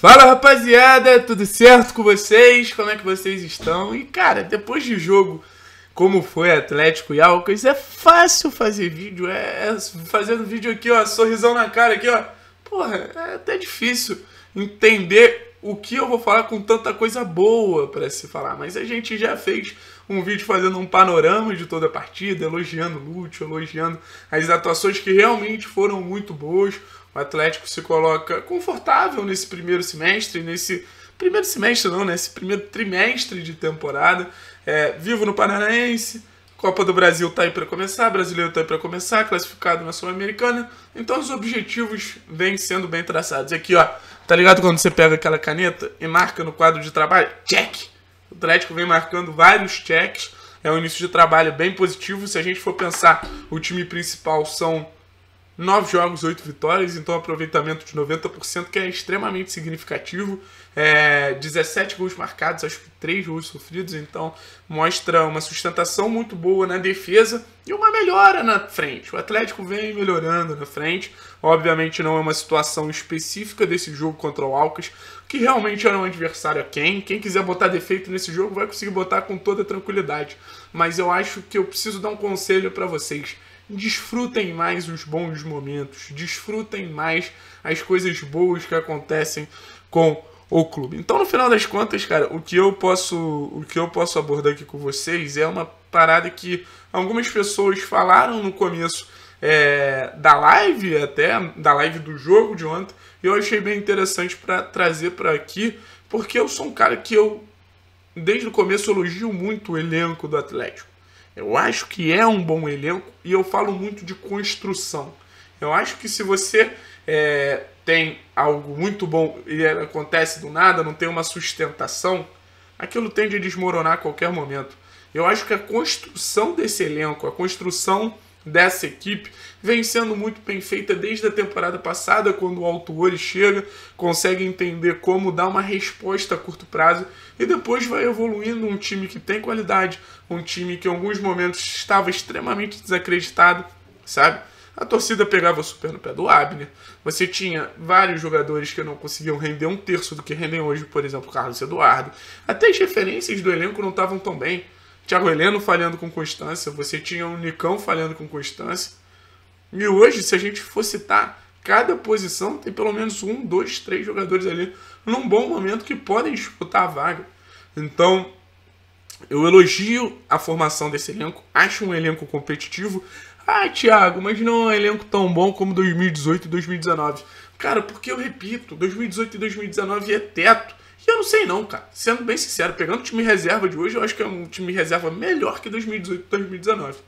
Fala rapaziada, tudo certo com vocês? Como é que vocês estão? E cara, depois de jogo como foi Atlético e Alcas, é fácil fazer vídeo, é, é fazendo vídeo aqui ó, sorrisão na cara aqui ó. Porra, é até difícil entender o que eu vou falar com tanta coisa boa para se falar, mas a gente já fez um vídeo fazendo um panorama de toda a partida, elogiando o Lúcio, elogiando as atuações que realmente foram muito boas. O Atlético se coloca confortável nesse primeiro semestre, nesse primeiro semestre não, nesse primeiro trimestre de temporada. É, vivo no Paranaense, Copa do Brasil tá aí para começar, Brasileiro tá aí para começar, classificado na Sul-Americana. Então os objetivos vêm sendo bem traçados. Aqui, ó, tá ligado quando você pega aquela caneta e marca no quadro de trabalho? Check! O Atlético vem marcando vários checks. É um início de trabalho bem positivo. Se a gente for pensar, o time principal são 9 jogos, 8 vitórias, então aproveitamento de 90%, que é extremamente significativo. É, 17 gols marcados, acho que 3 gols sofridos, então mostra uma sustentação muito boa na defesa e uma melhora na frente. O Atlético vem melhorando na frente, obviamente não é uma situação específica desse jogo contra o Alcas, que realmente era um adversário a quem. Quem quiser botar defeito nesse jogo vai conseguir botar com toda tranquilidade, mas eu acho que eu preciso dar um conselho para vocês desfrutem mais os bons momentos, desfrutem mais as coisas boas que acontecem com o clube. Então, no final das contas, cara, o que eu posso, o que eu posso abordar aqui com vocês é uma parada que algumas pessoas falaram no começo é, da live, até da live do jogo de ontem, e eu achei bem interessante para trazer para aqui, porque eu sou um cara que eu desde o começo elogio muito o elenco do Atlético. Eu acho que é um bom elenco e eu falo muito de construção. Eu acho que se você é, tem algo muito bom e é, acontece do nada, não tem uma sustentação, aquilo tende a desmoronar a qualquer momento. Eu acho que a construção desse elenco, a construção dessa equipe vem sendo muito bem feita desde a temporada passada, quando o Altuori chega, consegue entender como dar uma resposta a curto prazo e depois vai evoluindo um time que tem qualidade, um time que em alguns momentos estava extremamente desacreditado, sabe? A torcida pegava super no pé do Abner. Você tinha vários jogadores que não conseguiam render um terço do que rendem hoje, por exemplo, Carlos Eduardo. Até as referências do elenco não estavam tão bem. Thiago Heleno falhando com constância, você tinha o Nicão falhando com constância. E hoje, se a gente for citar, cada posição tem pelo menos um, dois, três jogadores ali num bom momento que podem disputar a vaga. Então, eu elogio a formação desse elenco, acho um elenco competitivo. Ah, Thiago, mas não é um elenco tão bom como 2018 e 2019. Cara, porque eu repito, 2018 e 2019 é teto. E eu não sei não, cara. Sendo bem sincero, pegando o time reserva de hoje, eu acho que é um time reserva melhor que 2018 2019.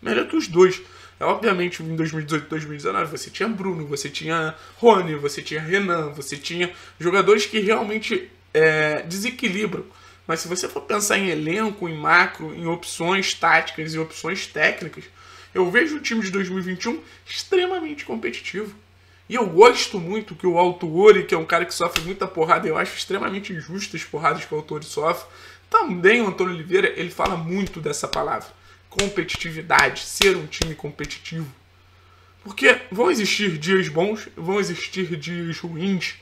Melhor que os dois. É, obviamente, em 2018 2019, você tinha Bruno, você tinha Rony, você tinha Renan, você tinha jogadores que realmente é, desequilibram. Mas se você for pensar em elenco, em macro, em opções táticas e opções técnicas, eu vejo o time de 2021 extremamente competitivo. E eu gosto muito que o Altuori, que é um cara que sofre muita porrada, eu acho extremamente injusto as porradas que o Altuori sofre. Também o Antônio Oliveira, ele fala muito dessa palavra. Competitividade, ser um time competitivo. Porque vão existir dias bons, vão existir dias ruins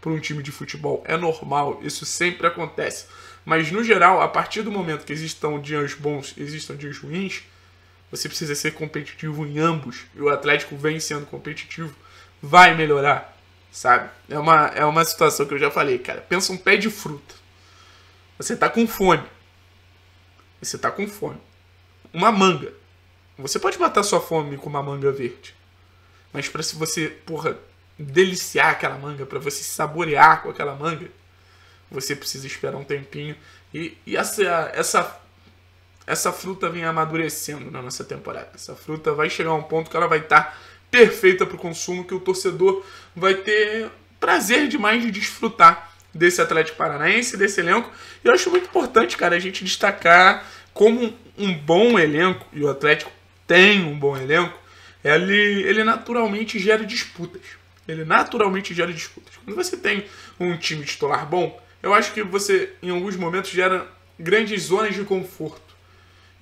para um time de futebol. É normal, isso sempre acontece. Mas no geral, a partir do momento que existam dias bons, existam dias ruins, você precisa ser competitivo em ambos. E o Atlético vem sendo competitivo vai melhorar, sabe? É uma, é uma situação que eu já falei, cara. Pensa um pé de fruta. Você tá com fome. Você tá com fome. Uma manga. Você pode matar sua fome com uma manga verde. Mas para se você, porra, deliciar aquela manga, para você saborear com aquela manga, você precisa esperar um tempinho. E, e essa, essa, essa fruta vem amadurecendo na nossa temporada. Essa fruta vai chegar a um ponto que ela vai estar tá perfeita para o consumo que o torcedor vai ter prazer demais de desfrutar desse Atlético Paranaense, desse elenco. E eu acho muito importante, cara, a gente destacar como um bom elenco, e o Atlético tem um bom elenco, ele, ele naturalmente gera disputas. Ele naturalmente gera disputas. Quando você tem um time titular bom, eu acho que você, em alguns momentos, gera grandes zonas de conforto.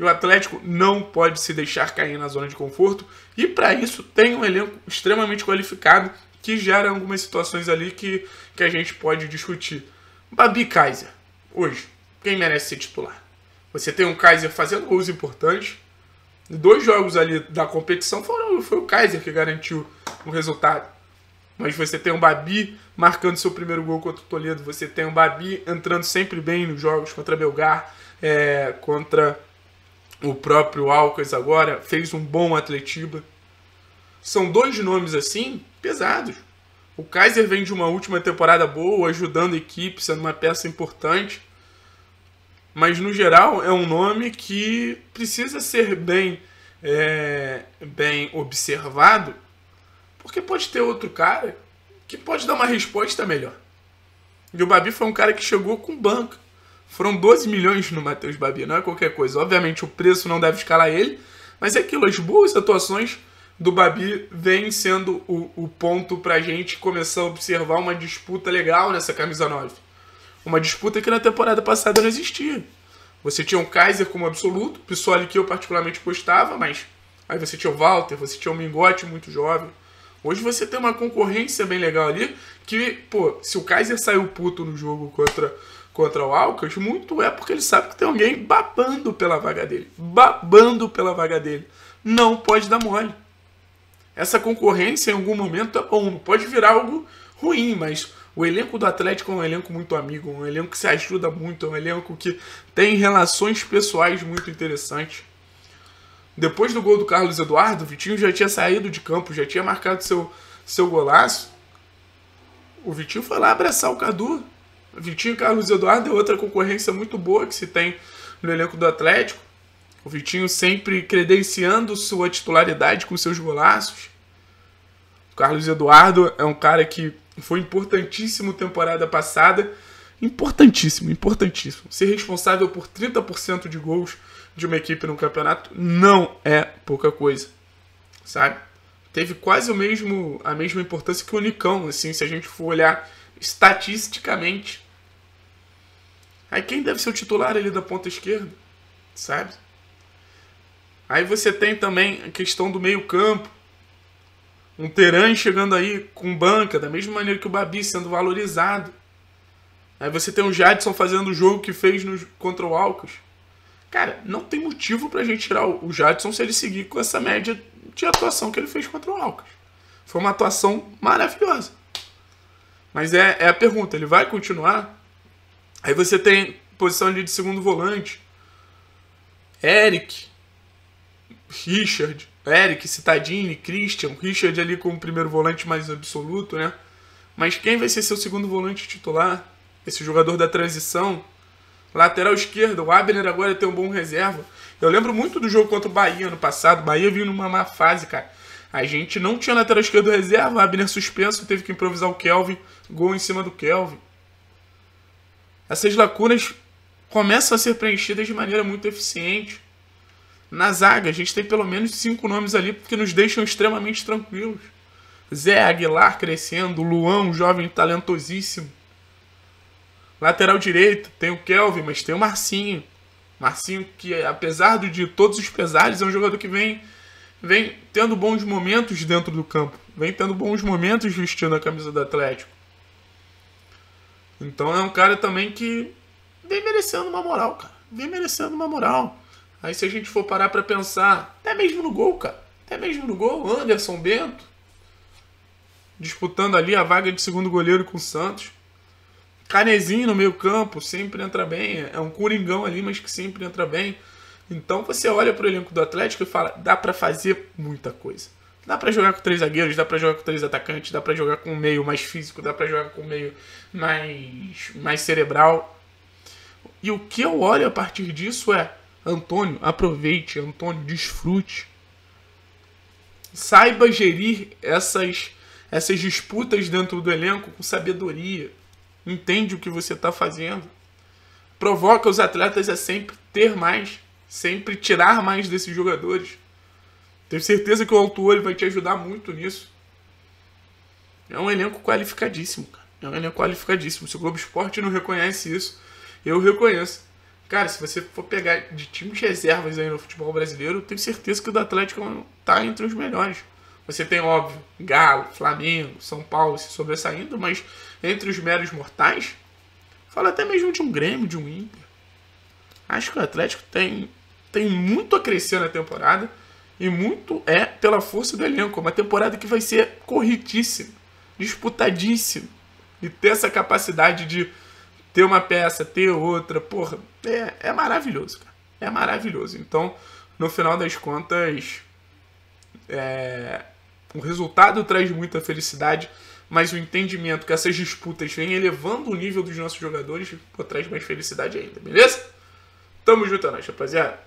E o Atlético não pode se deixar cair na zona de conforto. E para isso tem um elenco extremamente qualificado que gera algumas situações ali que, que a gente pode discutir. Babi Kaiser, hoje, quem merece ser titular? Você tem um Kaiser fazendo gols importantes. Dois jogos ali da competição foram, foi o Kaiser que garantiu o resultado. Mas você tem um Babi marcando seu primeiro gol contra o Toledo. Você tem um Babi entrando sempre bem nos jogos contra Belgar, é, contra o próprio Alcas agora fez um bom Atletiba. São dois nomes assim pesados. O Kaiser vem de uma última temporada boa, ajudando a equipe, sendo uma peça importante. Mas no geral é um nome que precisa ser bem, é, bem observado, porque pode ter outro cara que pode dar uma resposta melhor. E o Babi foi um cara que chegou com banca. Foram 12 milhões no Matheus Babi, não é qualquer coisa. Obviamente o preço não deve escalar ele, mas é aquilo, as boas atuações do Babi vêm sendo o, o ponto para a gente começar a observar uma disputa legal nessa camisa 9. Uma disputa que na temporada passada não existia. Você tinha o Kaiser como absoluto, Pissoli que eu particularmente gostava, mas aí você tinha o Walter, você tinha o Mingote muito jovem. Hoje você tem uma concorrência bem legal ali, que, pô, se o Kaiser saiu puto no jogo contra contra o Alcas, muito é porque ele sabe que tem alguém babando pela vaga dele. Babando pela vaga dele. Não pode dar mole. Essa concorrência em algum momento é bom, pode virar algo ruim, mas o elenco do Atlético é um elenco muito amigo, um elenco que se ajuda muito, é um elenco que tem relações pessoais muito interessantes. Depois do gol do Carlos Eduardo, o Vitinho já tinha saído de campo, já tinha marcado seu, seu golaço. O Vitinho foi lá abraçar o Cadu Vitinho e Carlos Eduardo é outra concorrência muito boa que se tem no elenco do Atlético. O Vitinho sempre credenciando sua titularidade com seus golaços. O Carlos Eduardo é um cara que foi importantíssimo temporada passada. Importantíssimo, importantíssimo. Ser responsável por 30% de gols de uma equipe no campeonato não é pouca coisa, sabe? Teve quase o mesmo, a mesma importância que o Nicão, assim, se a gente for olhar estatisticamente Aí quem deve ser o titular ali da ponta esquerda, sabe? Aí você tem também a questão do meio-campo. Um Teran chegando aí com banca, da mesma maneira que o Babi sendo valorizado. Aí você tem o Jadson fazendo o jogo que fez no, contra o Alcas. Cara, não tem motivo pra gente tirar o Jadson se ele seguir com essa média de atuação que ele fez contra o Alcas. Foi uma atuação maravilhosa. Mas é, é a pergunta: ele vai continuar? Aí você tem posição ali de segundo volante. Eric, Richard, Eric, Citadini, Christian, Richard ali como primeiro volante mais absoluto, né? Mas quem vai ser seu segundo volante titular? Esse jogador da transição. Lateral esquerdo o Abner agora tem um bom reserva. Eu lembro muito do jogo contra o Bahia no passado. Bahia vindo numa má fase, cara. A gente não tinha lateral esquerdo reserva, Abner suspenso, teve que improvisar o Kelvin, gol em cima do Kelvin. Essas lacunas começam a ser preenchidas de maneira muito eficiente. Na zaga, a gente tem pelo menos cinco nomes ali que nos deixam extremamente tranquilos. Zé Aguilar crescendo, Luan, um jovem talentosíssimo. Lateral direito, tem o Kelvin, mas tem o Marcinho. Marcinho que, apesar de todos os pesares, é um jogador que vem, vem tendo bons momentos dentro do campo. Vem tendo bons momentos vestindo a camisa do Atlético. Então é um cara também que vem merecendo uma moral, cara. Vem merecendo uma moral. Aí se a gente for parar para pensar, até mesmo no gol, cara. Até mesmo no gol, Anderson Bento disputando ali a vaga de segundo goleiro com o Santos. Canezinho no meio campo, sempre entra bem. É um coringão ali, mas que sempre entra bem. Então você olha para o elenco do Atlético e fala: dá para fazer muita coisa. Dá para jogar com três zagueiros, dá para jogar com três atacantes, dá para jogar com um meio mais físico, dá para jogar com um meio mais, mais cerebral. E o que eu olho a partir disso é: Antônio, aproveite, Antônio, desfrute. Saiba gerir essas, essas disputas dentro do elenco com sabedoria. Entende o que você está fazendo. Provoca os atletas a sempre ter mais, sempre tirar mais desses jogadores. Tenho certeza que o autor Olho vai te ajudar muito nisso. É um elenco qualificadíssimo, cara. É um elenco qualificadíssimo. Se o Globo Esporte não reconhece isso, eu reconheço. Cara, se você for pegar de times reservas aí no futebol brasileiro, tenho certeza que o do Atlético é tá entre os melhores. Você tem, óbvio, Galo, Flamengo, São Paulo se sobressaindo, mas entre os meros mortais, fala até mesmo de um Grêmio, de um Inter. Acho que o Atlético tem, tem muito a crescer na temporada. E muito é pela força do elenco. Uma temporada que vai ser corridíssima, disputadíssima. E ter essa capacidade de ter uma peça, ter outra, porra, é, é maravilhoso, cara. É maravilhoso. Então, no final das contas, é, o resultado traz muita felicidade, mas o entendimento que essas disputas vêm elevando o nível dos nossos jogadores pô, traz mais felicidade ainda, beleza? Tamo junto, é nóis, rapaziada.